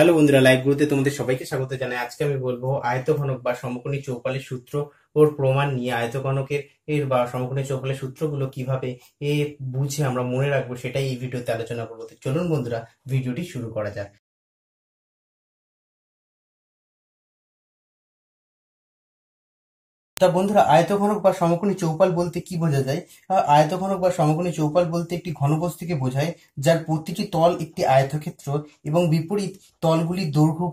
hello বন্ধুরা live গ্রুপে তোমাদের সবাইকে স্বাগত জানাই আজকে আমি বলবো আয়তঘনক বা সমকোণী চৌপালের সূত্র ওর প্রমাণ নিয়ে আয়তঘনকের এর বা সমকোণী চৌপালের সূত্রগুলো কিভাবে এ বুঝে আমরা মনে রাখবো সেটাই এই ভিডিওতে আলোচনা করবো চলুন বন্ধুরা ভিডিওটি শুরু করা যাক তা বন্ধুরা আয়তঘনক বা সমকোণী চৌপাল বলতে কি বোঝা যায় আয়তঘনক বা সমকোণী চৌপাল বলতে একটি ঘনবস্তুকে বোঝায় যার প্রতিটি তল একটি আয়তক্ষেত্র এবং বিপরীত তলগুলি দৈর্ঘ্য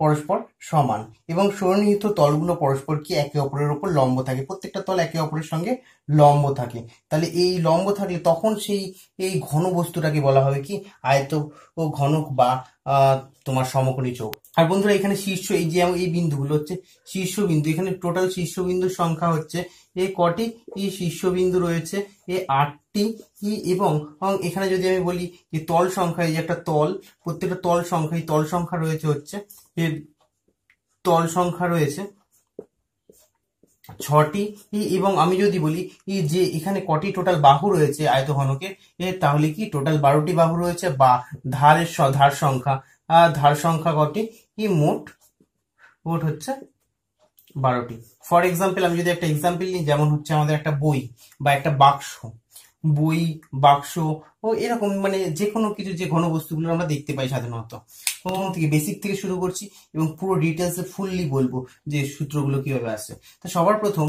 পরস্পর সমান এবং সন্নিহিত তলগুলো পরস্পর কি একে অপরের ওপর লম্ব থাকে প্রত্যেকটা তল একে অপরের সঙ্গে লম্ব থাকে তাহলে এই লম্ব থাকলে তখন সেই এই ঘনবস্তুটাকে বলা হবে কি আয়ত ও ঘনক বা তোমার সমকোণী চৌক আর বন্ধুরা এখানে শীর্ষ এই যে এই বিন্দুগুলো হচ্ছে শীর্ষ বিন্দু এখানে টোটাল শীর্ষবিন্দুর সংখ্যা হচ্ছে এ কটি ই শীর্ষবিন্দু রয়েছে এ আটটি ই এবং এখানে যদি আমি বলি যে তল সংখ্যা এই যে একটা তল প্রত্যেকটা তল সংখ্যা এই তল সংখ্যা রয়েছে হচ্ছে এ তল সংখ্যা রয়েছে ছটি এবং আমি যদি বলি যে এখানে কটি টোটাল বাহু রয়েছে আয়তঘনকে তাহলে কি টোটাল বারোটি বাহু রয়েছে বা ধারের ধার সংখ্যা ধার সংখ্যা কটি কি মোট মোট হচ্ছে বারোটি ফর এক্সাম্পল আমি যদি একটা এক্সাম্পল নিই যেমন হচ্ছে আমাদের একটা বই বা একটা বাক্স বই বাক্স ও এরকম মানে যে কোনো কিছু যে ঘনবস্তুগুলো আমরা দেখতে পাই সাধারণত প্রথম থেকে বেসিক থেকে শুরু করছি এবং পুরো ডিটেলসে ফুললি বলবো যে সূত্রগুলো কিভাবে আসছে তো সবার প্রথম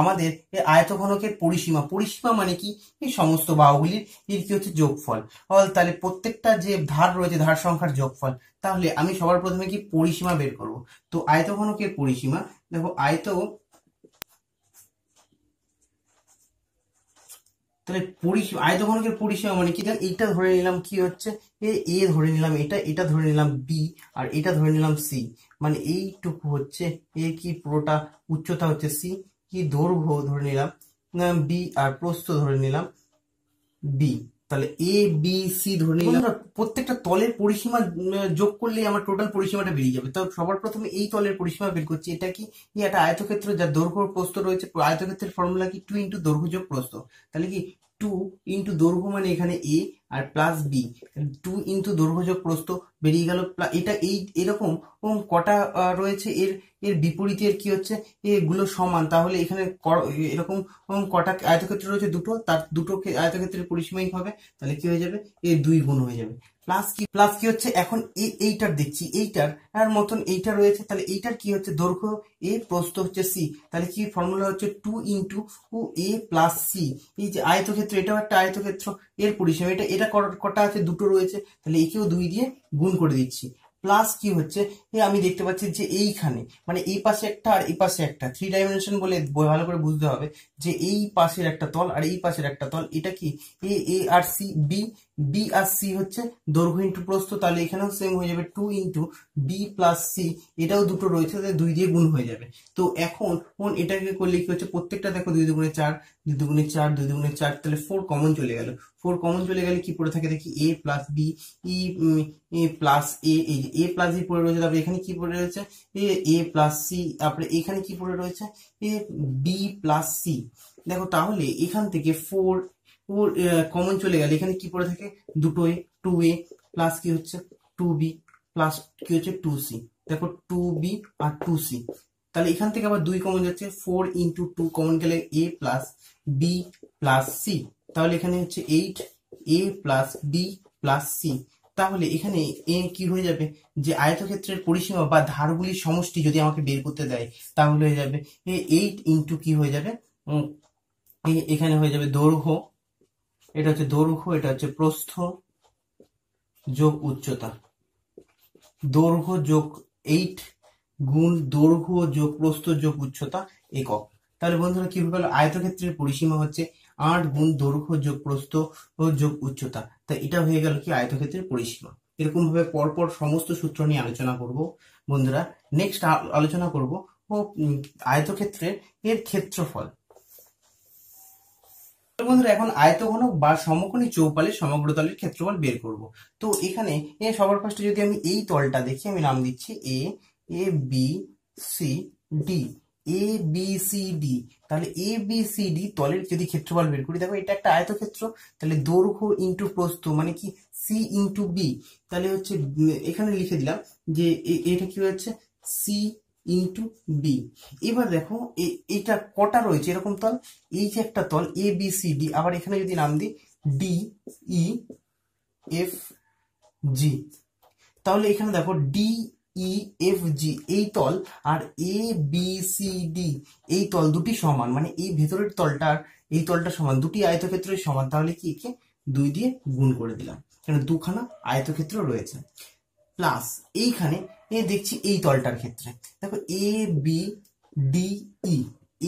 আমাদের এই আয়তঘনকের পরিসীমা পরিসীমা মানে কি এই সমস্ত বাহুগুলির এর কি হচ্ছে যোগফল অল তাহলে প্রত্যেকটা যে ধার রয়েছে ধার সংখ্যার যোগফল তাহলে আমি সবার প্রথমে কি পরিসীমা বের করব তো আয়তঘনকের পরিসীমা দেখো আয়ত তাহলে পরিষেবা আয়তঘনকের পরিষেবা মানে কি দেখ এইটা ধরে নিলাম কি হচ্ছে এ ধরে নিলাম এটা এটা ধরে নিলাম বি আর এটা ধরে নিলাম সি মানে এইটুকু হচ্ছে এ কি পুরোটা উচ্চতা হচ্ছে সি কি দৈর্ঘ্য ধরে নিলাম বি আর প্রস্থ ধরে নিলাম বি তাহলে এ বি সি ধরে প্রত্যেকটা তলের পরিসীমা যোগ করলে আমার টোটাল পরিসীমাটা বেরিয়ে যাবে তো সবার প্রথমে এই তলের পরিসীমা বের করছি এটা কি একটা আয়তক্ষেত্র যার দৈর্ঘ্য প্রস্ত রয়েছে আয়তক্ষেত্রের ফর্মুলা কি টু ইন্টু দৈর্ঘ্য যোগ প্রস্ত তাহলে কি টু ইন্টু দৈর্ঘ্য মানে এখানে এ আর প্লাস বি টু ইন্টু দৈর্ঘ্যযোগ প্রস্থ বেরিয়ে গেল এটা এই এরকম কটা রয়েছে এর এর বিপরীতের কি হচ্ছে এগুলো সমান তাহলে এখানে এরকম কটা আয়তক্ষেত্র রয়েছে দুটো তার দুটো আয়তক্ষেত্রের পরিসীমাই হবে তাহলে কি হয়ে যাবে এ দুই গুণ হয়ে যাবে প্লাস কি প্লাস কি হচ্ছে এখন এইটার দেখছি এইটার আর মতন এইটা রয়েছে তাহলে এইটার কি হচ্ছে দৈর্ঘ্য এ প্রস্থ হচ্ছে সি তাহলে কি ফর্মুলা হচ্ছে two into A plus C এই যে আয়তক্ষেত্র এটাও একটা আয়তক্ষেত্র এর পরিসীমা এটা এটা কটা আছে দুটো রয়েছে তাহলে একেও দুই দিয়ে গুণ করে দিচ্ছি প্লাস কি হচ্ছে আমি দেখতে পাচ্ছি যে এইখানে মানে এই পাশে একটা আর এই পাশে একটা থ্রি ডাইমেনশন বলে ভালো করে বুঝতে হবে যে এই পাশের একটা তল আর এই পাশের একটা তল এটা কি এ এ আর সি বি বি আর সি হচ্ছে দৈর্ঘ্য ইন্টু প্রস্থ তাহলে এখানেও সেম হয়ে যাবে two into B plus C এটাও দুটো রয়েছে তাই দুই দিয়ে গুণ হয়ে যাবে তো এখন এটাকে করলে কি হচ্ছে প্রত্যেকটা দেখো দুই দুগুণে চার দুই দুগুণে চার দুই দুগুণে চার তাহলে ফোর কমন চলে গেল ফোর কমন চলে গেলে কি পড়ে থাকে দেখি A plus B E plus A এই এ প্লাস বি পড়ে রয়েছে তারপরে এখানে কি পড়ে রয়েছে এ এ প্লাস সি তারপরে এখানে কি পড়ে রয়েছে এ বি প্লাস সি দেখো তাহলে এখান থেকে ফোর কমন চলে গেলে এখানে কি পড়ে থাকে দুটো এ টু এ প্লাস কি হচ্ছে টু বি প্লাস কি হচ্ছে টু সি দেখো টু বি আর টু সি তাহলে এখান থেকে আবার দুই কমন যাচ্ছে ফোর ইন্টু টু কমন গেলে A plus B plus C তাহলে এখানে হচ্ছে eight A plus B plus C তাহলে এখানে এ কি হয়ে যাবে যে আয়তক্ষেত্রের পরিসীমা বা ধারগুলির সমষ্টি যদি আমাকে বের করতে দেয় তাহলে হয়ে যাবে এইট ইন্টু কি হয়ে যাবে এখানে হয়ে যাবে দৈর্ঘ্য এটা হচ্ছে দৈর্ঘ্য এটা হচ্ছে প্রস্থ যোগ উচ্চতা দৈর্ঘ্য যোগ এইট গুণ দৈর্ঘ্য যোগ প্রস্থ যোগ উচ্চতা একক তাহলে বন্ধুরা কি হলো আয়তক্ষেত্রের পরিসীমা হচ্ছে আট গুণ দৈর্ঘ্য যোগ প্রস্থ যোগ উচ্চতা তা এটা হয়ে গেল কি আয়তক্ষেত্রের পরিসীমা এরকম ভাবে পরপর সমস্ত সূত্র নিয়ে আলোচনা করব বন্ধুরা নেক্সট আলোচনা করব আয়তক্ষেত্রের এর ক্ষেত্রফল বন্ধুরা এখন আয়তঘনক বা সমকোণী চৌপালের সমগ্র তলের ক্ষেত্রফল বের করব তো এখানে এ সবার ফার্স্টে যদি আমি এই তলটা দেখি আমি নাম দিচ্ছি A A B C D A B C D তাহলে এ বি সি ডি তলের যদি ক্ষেত্রফল বের করি দেখো এটা একটা আয়তক্ষেত্র তাহলে দৈর্ঘ্য ইন্টু প্রস্থ মানে কি সি ইন্টু বি তাহলে হচ্ছে এখানে লিখে দিলাম যে এটা কি হচ্ছে সি ইন্টু বি এবার দেখো এটা কটা রয়েছে এরকম তল এই যে একটা তল এ বি সি ডি আবার এখানে যদি নাম দিই ডি ই এফ জি তাহলে এখানে দেখো ডি ই এফ জি এই তল আর এ বি সি ডি এই তল দুটি সমান মানে এই ভেতরের তলটা আর এই তলটা সমান দুটি আয়তক্ষেত্রই সমান তাহলে কি একে দুই দিয়ে গুণ করে দিলাম কেন দুখানা আয়তক্ষেত্র রয়েছে প্লাস এইখানে দেখছি এই তলটার ক্ষেত্রে দেখো A B D E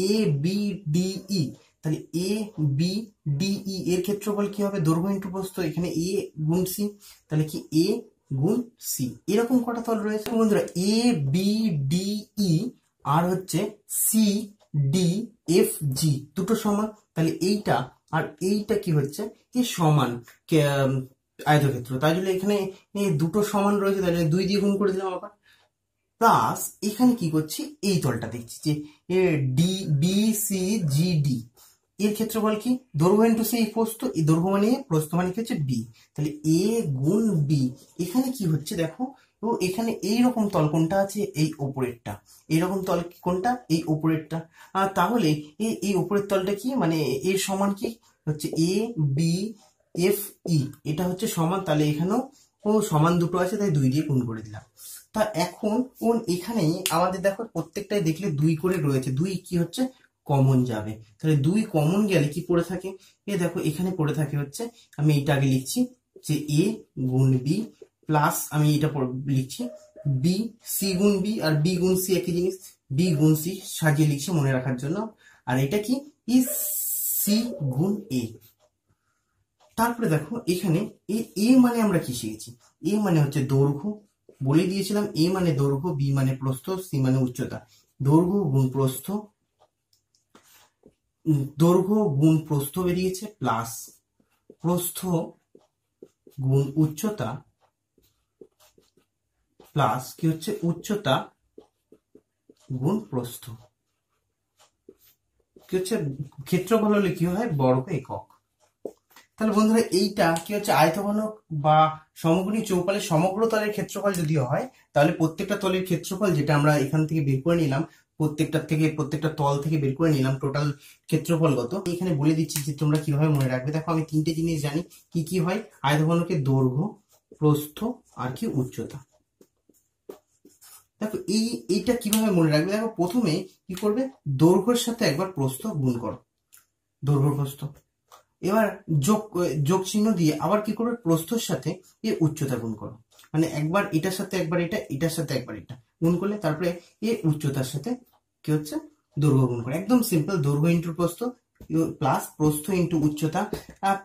A B D E তাহলে এ বি ডি ই এর ক্ষেত্রফল কি হবে দৈর্ঘ্য ইন্টু প্রস্থ এখানে এ গুণ সি তাহলে কি এ গুণ সি এরকম কটা তল রয়েছে বন্ধুরা এ বি ডি ই আর হচ্ছে সি ডি এফ জি দুটো সমান তাহলে এইটা আর এইটা কি হচ্ছে কি সমান আয়তক্ষেত্র তাই জন্য এখানে দুটো সমান রয়েছে তাহলে দুই দিয়ে গুণ করে দিলাম আবার প্লাস এখানে কি করছি এই তলটা দেখছি যে D B C G D এর বল কি দৈর্ঘ্য ইন্টু সেই প্রস্থ এই দৈর্ঘ্য মানে প্রস্থ মানে কি হচ্ছে বি তাহলে এ গুণ বি এখানে কি হচ্ছে দেখো তো এখানে এই রকম তল কোনটা আছে এই ওপরেরটা এইরকম তল কোনটা এই ওপরেরটা আর তাহলে এই ওপরের তলটা কি মানে এর সমান কি হচ্ছে A B F E e, এটা হচ্ছে সমান তাহলে এখানেও সমান দুটো আছে তাই দুই দিয়ে গুণ করে দিলাম তা এখন কোন এখানে আমাদের দেখো প্রত্যেকটাই দেখলে দুই করে রয়েছে দুই কি হচ্ছে কমন যাবে তাহলে দুই কমন গেলে কি পড়ে থাকে এ দেখো এখানে পড়ে থাকে হচ্ছে আমি এটা আগে লিখছি যে এ গুণ বি প্লাস আমি এটা লিখছি বি সি গুণ বি আর বি গুণ সি একই জিনিস বি গুণ সি সাজিয়ে লিখছি মনে রাখার জন্য আর এটা কি সি গুণ এ তারপরে দেখো এখানে এ এ মানে আমরা কি শিখেছি এ মানে হচ্ছে দৈর্ঘ্য বলে দিয়েছিলাম এ মানে দৈর্ঘ্য বি মানে প্রস্থ সি মানে উচ্চতা দৈর্ঘ্য গুণ প্রস্থ দৈর্ঘ্য গুণ প্রস্থ বেরিয়েছে প্লাস প্রস্থ গুণ উচ্চতা প্লাস কি হচ্ছে উচ্চতা গুণ প্রস্থ কি হচ্ছে ক্ষেত্রফল হলে কি হয় বর্গ একক তাহলে বন্ধুরা এইটা কি হচ্ছে আয়তঘনক বা সমকোণী চৌপালের সমগ্র তলের ক্ষেত্রফল যদি হয় তাহলে প্রত্যেকটা তলের ক্ষেত্রফল যেটা আমরা এখান থেকে বের করে নিলাম প্রত্যেকটা থেকে প্রত্যেকটা তল থেকে বের করে নিলাম টোটাল ক্ষেত্রফল গত এখানে বলে দিচ্ছি যে তোমরা কিভাবে মনে রাখবে দেখো আমি তিনটে জিনিস জানি কি কি হয় আয়তঘনকের দৈর্ঘ্য প্রস্থ আর কি উচ্চতা দেখো এই এইটা কিভাবে মনে রাখবে দেখো প্রথমে কি করবে দৈর্ঘ্যের সাথে একবার প্রস্থ গুণ করো দৈর্ঘ্য প্রস্থ এবার যোগ যোগ চিহ্ন দিয়ে আবার কি করবে প্রস্থর সাথে এ উচ্চতা গুণ করো মানে একবার এটার সাথে একবার এটা এটার সাথে একবার এটা গুণ করলে তারপরে এ উচ্চতার সাথে কি হচ্ছে দৈর্ঘ্য গুণ করে একদম সিম্পল দৈর্ঘ্য ইন্টু প্রস্থ প্লাস প্রস্থ ইন্টু উচ্চতা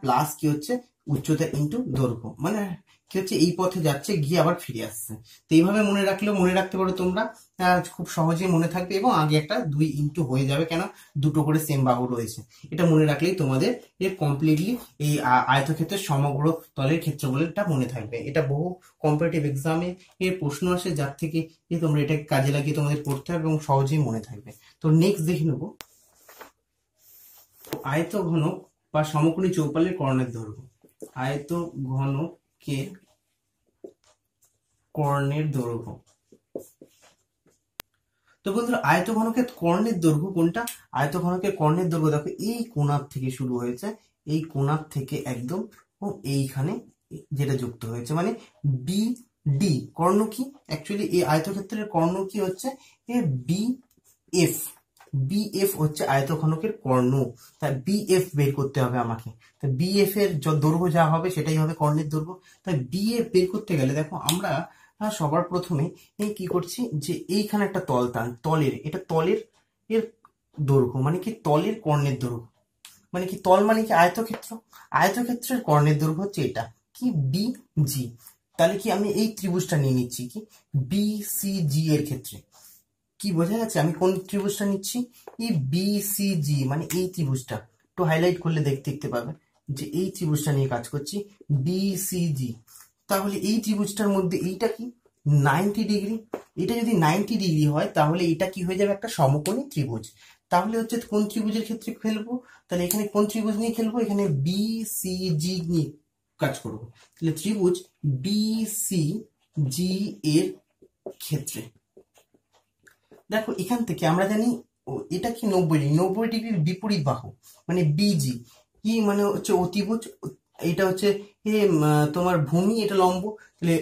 প্লাস কি হচ্ছে উচ্চতা ইন্টু দৈর্ঘ্য মানে কি হচ্ছে এই পথে যাচ্ছে গিয়ে আবার ফিরে আসছে তো এইভাবে মনে রাখলেও মনে রাখতে পারো তোমরা খুব সহজেই মনে থাকবে এবং আগে একটা দুই ইন্টু হয়ে যাবে কেন দুটো করে সেম বাহু রয়েছে এটা মনে রাখলেই তোমাদের এর কমপ্লিটলি এই আয়তক্ষেত্রের সমগ্র তলের এটা মনে থাকবে এটা বহু কম্পিটিভ এক্সামে এর প্রশ্ন আসে যার থেকে যে তোমরা এটা কাজে লাগিয়ে তোমাদের পড়তে হবে এবং সহজেই মনে থাকবে তো নেক্সট দেখে নেবো আয়ত ঘনক বা সমকোণী চৌপালের কর্ণের দৈর্ঘ্য আয়ত ঘনকে কর্ণের দৈর্ঘ্য তো বন্ধুরা ঘনকের কর্ণের দৈর্ঘ্য কোনটা ঘনকের কর্ণের দৈর্ঘ্য দেখো এই কোণার থেকে শুরু হয়েছে এই কোণার থেকে একদম এইখানে যেটা যুক্ত হয়েছে মানে বি ডি কর্ণ কি অ্যাকচুয়ালি এই আয়তক্ষেত্রের কর্ণ কি হচ্ছে এ বি এফ বিএফ হচ্ছে ঘনকের কর্ণ তা বিএফ বের করতে হবে আমাকে তা এফ এর দৈর্ঘ্য যা হবে সেটাই হবে কর্ণের দৈর্ঘ্য তাই বিএফ বের করতে গেলে দেখো আমরা সবার প্রথমে এই কি করছি যে এইখানে একটা তল তান তলের এটা তলের এর দৈর্ঘ্য মানে কি তলের কর্ণের দৈর্ঘ্য মানে কি তল মানে কি আয়তক্ষেত্র আয়তক্ষেত্রের কর্ণের দৈর্ঘ্য হচ্ছে এটা কি বি জি তাহলে কি আমি এই ত্রিভুজটা নিয়ে নিচ্ছি কি বি সি জি এর ক্ষেত্রে কি বোঝা যাচ্ছে আমি কোন ত্রিভুজটা নিচ্ছি এই বি সি জি মানে এই ত্রিভুজটা একটু হাইলাইট করলে দেখতে দেখতে পাবে যে এই ত্রিভুজটা নিয়ে কাজ করছি বি সি জি তাহলে এই ত্রিভুজটার মধ্যে এইটা কি নাইনটি ডিগ্রি এটা যদি নাইনটি ডিগ্রি হয় তাহলে এটা কি হয়ে যাবে একটা সমকোণী ত্রিভুজ তাহলে হচ্ছে কোন ত্রিভুজের ক্ষেত্রে খেলবো তাহলে এখানে কোন ত্রিভুজ নিয়ে খেলবো এখানে বি সি জি নিয়ে কাজ করব তাহলে ত্রিভুজ বি সি জি এর ক্ষেত্রে দেখো এখান থেকে আমরা জানি এটা কি নব্বই ডিগ্রি নব্বই ডিগ্রির বিপরীত বাহু মানে বিজি কি মানে হচ্ছে অতিভুজ এটা হচ্ছে তোমার ভূমি এটা লম্ব তাহলে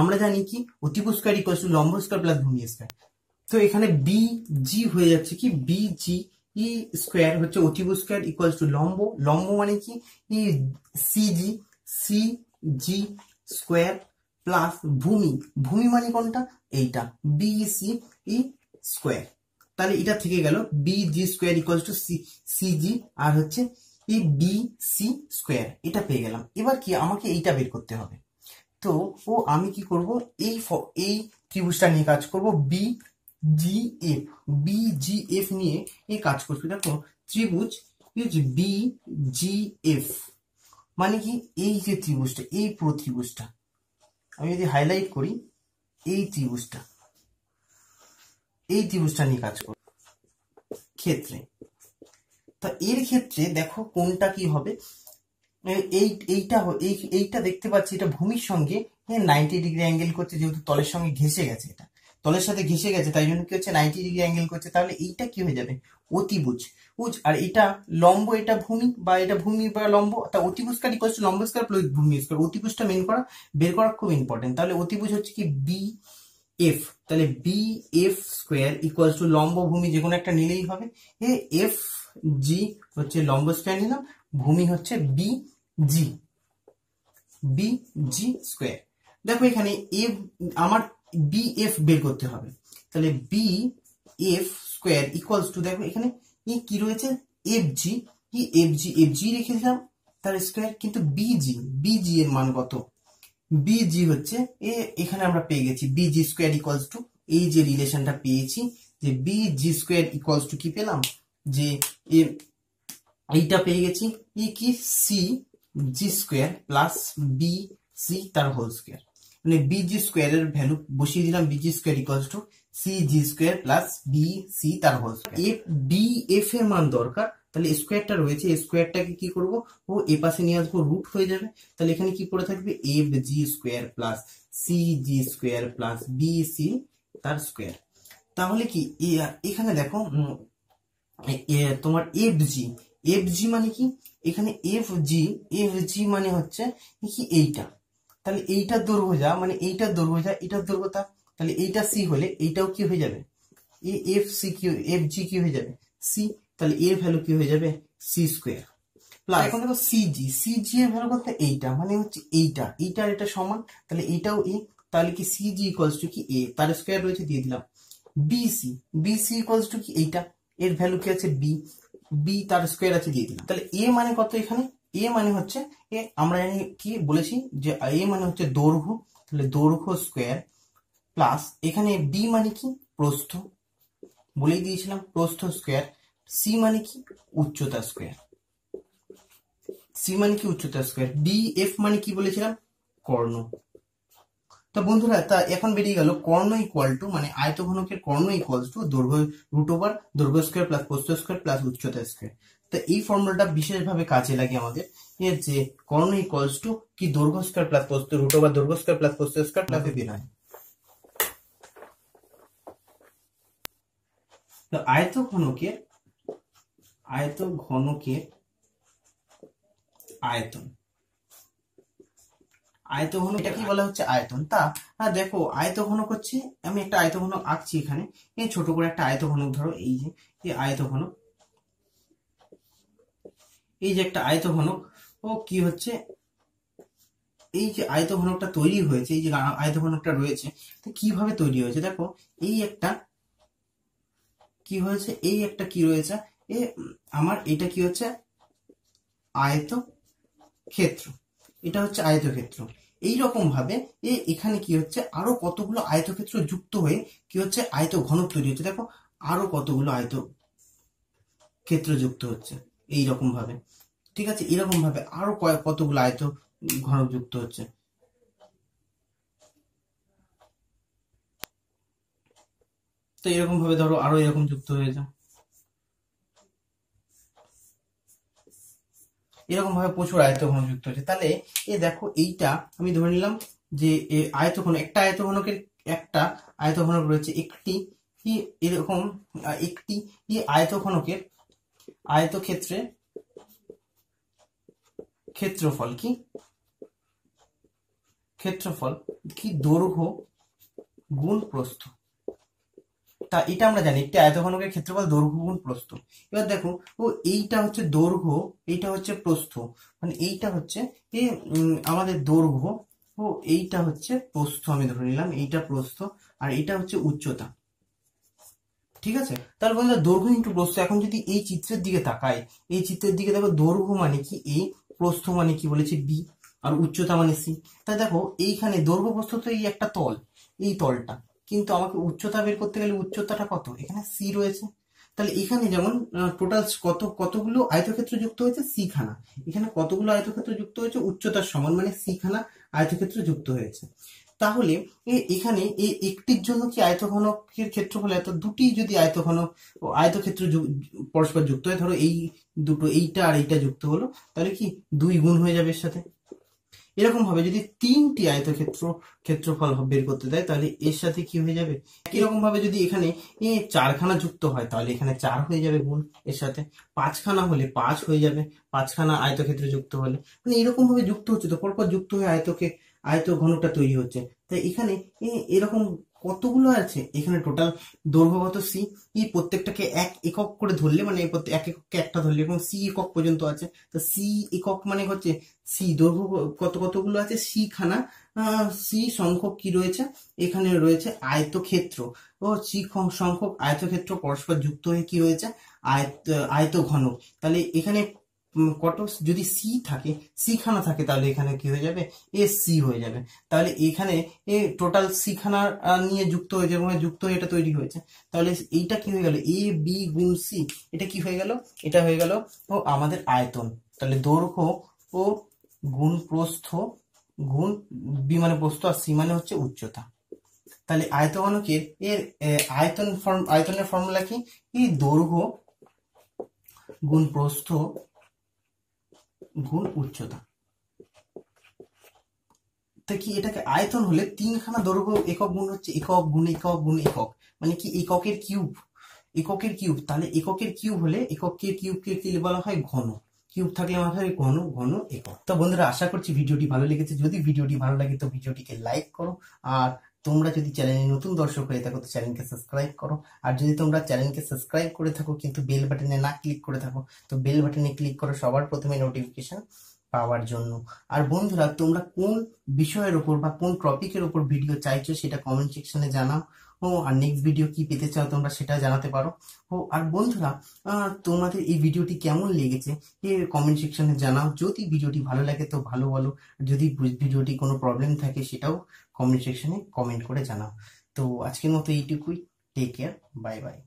আমরা জানি কি অতিপুষ্কার ইকোয়াল টু লম্ব স্কোয়ার প্লাস ভূমি স্কোয়ার তো এখানে বি জি হয়ে যাচ্ছে কি বি জি ই স্কোয়ার হচ্ছে অতিপুষ্কার স্কোয়ার ইকুয়াল টু লম্ব লম্ব মানে কি E CG C G square plus ভূমি ভূমি মানে কোনটা এইটা বিসি ই স্কোয়ার তাহলে এটা থেকে গেল B G square equal to C CG আর হচ্ছে এ বি সি স্কোয়ার এটা পেয়ে গেলাম এবার কি আমাকে এইটা বের করতে হবে তো ও আমি কি করব এই এই ত্রিভুজটা নিয়ে কাজ করব B G F B G F নিয়ে এই কাজ করছি দেখো ত্রিভুজ বি জি এফ মানে কি এই যে ত্রিভুজটা এই পুরো ত্রিভুজটা আমি যদি হাইলাইট করি এই ত্রিভুজটা এই ত্রিভুজটা নিয়ে কাজ করব ক্ষেত্রে তা এর ক্ষেত্রে দেখো কোনটা কি হবে এই এইটা এইটা দেখতে পাচ্ছি এটা ভূমির সঙ্গে হ্যাঁ নাইনটি ডিগ্রি অ্যাঙ্গেল করছে যেহেতু তলের সঙ্গে ঘেসে গেছে এটা তলের সাথে ঘেসে গেছে তাই জন্য কি হচ্ছে নাইনটি ডিগ্রি অ্যাঙ্গেল করছে তাহলে এইটা কি হয়ে যাবে অতিভুজ বুঝ আর এটা লম্ব এটা ভূমি বা এটা ভূমি বা লম্ব তা অতিভুজ কার ইকোয়াল লম্ব স্কোয়ার প্লাস ভূমি স্কোয়ার অতিভুজটা মেন করা বের করা খুব ইম্পর্টেন্ট তাহলে অতিভুজ হচ্ছে কি বি এফ তাহলে B F square equal to লম্ব ভূমি যে কোনো একটা নিলেই হবে এ এফ জি হচ্ছে লম্ব স্কোয়ার নিলাম ভূমি হচ্ছে B G B G square দেখো এখানে এফ আমার বি এফ বের করতে হবে তাহলে B F square equals to দেখো এখানে e কি রয়েছে এফ জি কি e, F G F G রেখে দিলাম তার স্কোয়ার কিন্তু বিজি বিজি এর মান কত বিজি হচ্ছে এ এখানে আমরা পেয়ে গেছি বিজি স্কোয়ার ইকুয়ালস টু এই যে রিলেশনটা পেয়েছি যে B G square equals to কি পেলাম যে এইটা পেয়ে গেছি ই কি C G square plus B C তার হোল স্কোয়ার মানে বি জি স্কোয়ারের ভ্যালু বসিয়ে দিলাম B G square equals to C G square plus B C তার whole square F B F এর মান দরকার তাহলে স্কোয়ারটা রয়েছে স্কোয়ারটাকে কি করব ও এ পাশে নিয়ে আসবো রুট হয়ে যাবে তাহলে এখানে কি পড়ে থাকবে F G square plus C G square plus B C তার স্কোয়ার তাহলে কি এখানে দেখো তোমার এফ জি এফ জি মানে কি এখানে এফ জি এফ জি মানে হচ্ছে কি এইটা তাহলে এইটার দৈর্ঘ্য যা মানে এইটার দৈর্ঘ্য যা এটার দৈর্ঘ্যতা তাহলে এইটা সি হলে এইটাও কি হয়ে যাবে এ এফ সি কি এফ জি কি হয়ে যাবে সি তাহলে এ ভ্যালু কি হয়ে যাবে সি স্কোয়ার প্লাস এখন দেখো সিজি জি এর ভ্যালু কত এইটা মানে হচ্ছে এইটা এইটা এটা সমান তাহলে এইটাও এ তাহলে কি সি সিজি ইকুয়ালস টু কি এ তার স্কোয়ার রয়েছে দিয়ে দিলাম বিসি বিসি ইকুয়ালস টু কি এইটা এর ভ্যালু কি আছে বি বি তার স্কোয়ার আছে দিয়ে দিলাম তাহলে এ মানে কত এখানে এ মানে হচ্ছে এ আমরা জানি কি বলেছি যে এ মানে হচ্ছে দৈর্ঘ্য তাহলে দৈর্ঘ্য স্কোয়ার প্লাস এখানে বি মানে কি প্রস্থ বলেই দিয়েছিলাম প্রস্থ স্কোয়ার সি মানে কি উচ্চতা স্কোয়ার সি মানে কি উচ্চতা স্কোয়ার ডি এফ মানে কি বলেছিলাম কর্ণ তো বন্ধুরা তা এখন বেরিয়ে গেল কর্ণ ইকুয়াল টু মানে আয়ত ঘনকের কর্ণ ইকুয়াল টু দৈর্ঘ্য রুট ওভার দৈর্ঘ্য স্কোয়ার প্লাস প্রস্থ স্কোয়ার প্লাস উচ্চতা স্কোয়ার তো এই ফর্মুলাটা বিশেষভাবে কাজে লাগে আমাদের এর যে কর্ণ ইকুয়াল টু কি দৈর্ঘ্য স্কোয়ার প্লাস প্রস্থ রুট ওভার দৈর্ঘ্য স্কোয়ার প্লাস প্রস্থ স্কোয়ার প্লাস বের নয় তো আয়ত ঘনকের আয়ত ঘনকের আয়তন আয়ত ঘনক এটা কি বলা হচ্ছে আয়তন তা হ্যাঁ দেখো ঘনক হচ্ছে আমি একটা আয়ত ঘনক আঁকছি এখানে এই ছোট করে একটা আয়ত ঘনক ধরো এই যে এই ঘনক এই যে একটা আয়ত ঘনক ও কি হচ্ছে এই যে আয়ত ঘনকটা তৈরি হয়েছে এই যে আয়ত ঘনকটা রয়েছে তো কিভাবে তৈরি হয়েছে দেখো এই একটা কি হয়েছে এই একটা কি রয়েছে এ আমার এটা কি হচ্ছে আয়ত ক্ষেত্র এটা হচ্ছে আয়তক্ষেত্র এই রকম ভাবে এখানে কি হচ্ছে আরো কতগুলো আয়তক্ষেত্র যুক্ত হয়ে কি হচ্ছে আয়ত ঘনক তৈরি হচ্ছে দেখো আরো কতগুলো আয়ত ক্ষেত্র যুক্ত হচ্ছে এই রকম ভাবে ঠিক আছে এরকম ভাবে আরো কতগুলো আয়ত ঘনক যুক্ত হচ্ছে তো এরকম ভাবে ধরো আরো এরকম যুক্ত হয়ে যায় এরকমভাবে প্রচুর আয়তঘন যুক্ত হচ্ছে তাহলে এ দেখো এইটা আমি ধরে নিলাম যে আয়তঘন একটা আয়তঘনকের একটা আয়তঘনক রয়েছে একটি এরকম একটি আয়তঘনকের আয়তক্ষেত্রে ক্ষেত্রফল কি ক্ষেত্রফল কি দৈর্ঘ্য গুণ প্রস্থ তা এটা আমরা জানি একটি আয়তঘনকের ক্ষেত্রফল দৈর্ঘ্য গুণ প্রস্থ এবার দেখো ও এইটা হচ্ছে দৈর্ঘ্য এইটা হচ্ছে প্রস্থ মানে এইটা হচ্ছে এই আমাদের দৈর্ঘ্য ও এইটা হচ্ছে প্রস্থ আমি ধরে নিলাম এইটা প্রস্থ আর এটা হচ্ছে উচ্চতা ঠিক আছে তাহলে বন্ধুরা দৈর্ঘ্য ইন্টু প্রস্থ এখন যদি এই চিত্রের দিকে তাকায় এই চিত্রের দিকে দেখো দৈর্ঘ্য মানে কি এ প্রস্থ মানে কি বলেছে বি আর উচ্চতা মানে সি তা দেখো এইখানে দৈর্ঘ্য প্রস্থ তো এই একটা তল এই তলটা কিন্তু আমাকে উচ্চতা বের করতে গেলে উচ্চতাটা কত এখানে সি রয়েছে তাহলে এখানে যেমন টোটাল কত কতগুলো আয়তক্ষেত্র যুক্ত হয়েছে সি খানা এখানে কতগুলো আয়তক্ষেত্র যুক্ত হয়েছে উচ্চতার সমান মানে সি খানা আয়তক্ষেত্র যুক্ত হয়েছে তাহলে এখানে এই একটির জন্য কি আয়তঘনকের ক্ষেত্রফল এত দুটি যদি আয়তঘন আয়তক্ষেত্র পরস্পর যুক্ত হয় ধরো এই দুটো এইটা আর এইটা যুক্ত হলো তাহলে কি দুই গুণ হয়ে যাবে এর সাথে এরকমভাবে যদি তিনটি আয়তক্ষেত্র ক্ষেত্রফল বের করতে দেয় তাহলে এর সাথে কি হয়ে যাবে একই ভাবে যদি এখানে এ চারখানা যুক্ত হয় তাহলে এখানে চার হয়ে যাবে গুণ এর সাথে পাঁচখানা হলে পাঁচ হয়ে যাবে পাঁচখানা আয়তক্ষেত্র যুক্ত হলে মানে এরকমভাবে যুক্ত হচ্ছে তো পরপর যুক্ত হয়ে আয়তকে আয়ত ঘনকটা তৈরি হচ্ছে তাই এখানে এরকম কতগুলো আছে এখানে টোটাল কত সি ই প্রত্যেকটাকে এক একক করে ধরলে মানে এক এককে একটা ধরলে এবং সি একক পর্যন্ত আছে তো সি একক মানে হচ্ছে সি দৈর্ঘ্য কত কতগুলো আছে সি খানা সি সংখ্যক কি রয়েছে এখানে রয়েছে আয়তক্ষেত্র ও সি সংখ্যক আয়তক্ষেত্র পরস্পর যুক্ত হয়ে কি রয়েছে আয়ত আয়ত ঘনক তাহলে এখানে কত যদি সি থাকে সিখানা থাকে তাহলে এখানে কি হয়ে যাবে এ সি হয়ে যাবে তাহলে এখানে এ টোটাল সিখানা নিয়ে যুক্ত হয়ে যাবে এবং যুক্ত হয়ে এটা তৈরি হয়েছে তাহলে এইটা কি হয়ে গেল এ বি গুণ সি এটা কি হয়ে গেল এটা হয়ে গেল ও আমাদের আয়তন তাহলে দৈর্ঘ্য ও গুণ প্রস্থ গুণ বি মানে প্রস্থ আর সি মানে হচ্ছে উচ্চতা তাহলে আয়তঘনকের এর আয়তন ফর্ম আয়তনের ফর্মুলা কি দৈর্ঘ্য গুণ প্রস্থ গুণ উচ্চতা তা কি এটাকে আয়তন হলে তিনখানা দৈর্ঘ্য একক গুণ হচ্ছে একক গুণ একক গুণ একক মানে কি এককের কিউব এককের কিউব তাহলে এককের কিউব হলে এককের কিউবকে কি বলা হয় ঘন কিউব থাকলে মাথায় ঘন ঘন একক তো বন্ধুরা আশা করছি ভিডিওটি ভালো লেগেছে যদি ভিডিওটি ভালো লাগে তো ভিডিওটিকে লাইক করো আর তোমরা যদি চ্যানেলে নতুন দর্শক হয়ে থাকো তো চ্যানেলকে সাবস্ক্রাইব করো আর যদি তোমরা চ্যানেলকে সাবস্ক্রাইব করে থাকো কিন্তু বেল বাটনে না ক্লিক করে থাকো তো বেল বাটনে ক্লিক করো সবার প্রথমে নোটিফিকেশান পাওয়ার জন্য আর বন্ধুরা তোমরা কোন বিষয়ের ওপর বা কোন টপিকের ওপর ভিডিও চাইছো সেটা কমেন্ট সেকশনে জানাও ও আর নেক্সট ভিডিও কি পেতে চাও তোমরা সেটা জানাতে পারো ও আর বন্ধুরা তোমাদের এই ভিডিওটি কেমন লেগেছে এ কমেন্ট সেকশনে জানাও যদি ভিডিওটি ভালো লাগে তো ভালো বলো যদি ভিডিওটি কোনো প্রবলেম থাকে সেটাও কমেন্ট সেকশনে কমেন্ট করে জানাও তো আজকের মতো এইটুকুই টেক কেয়ার বাই বাই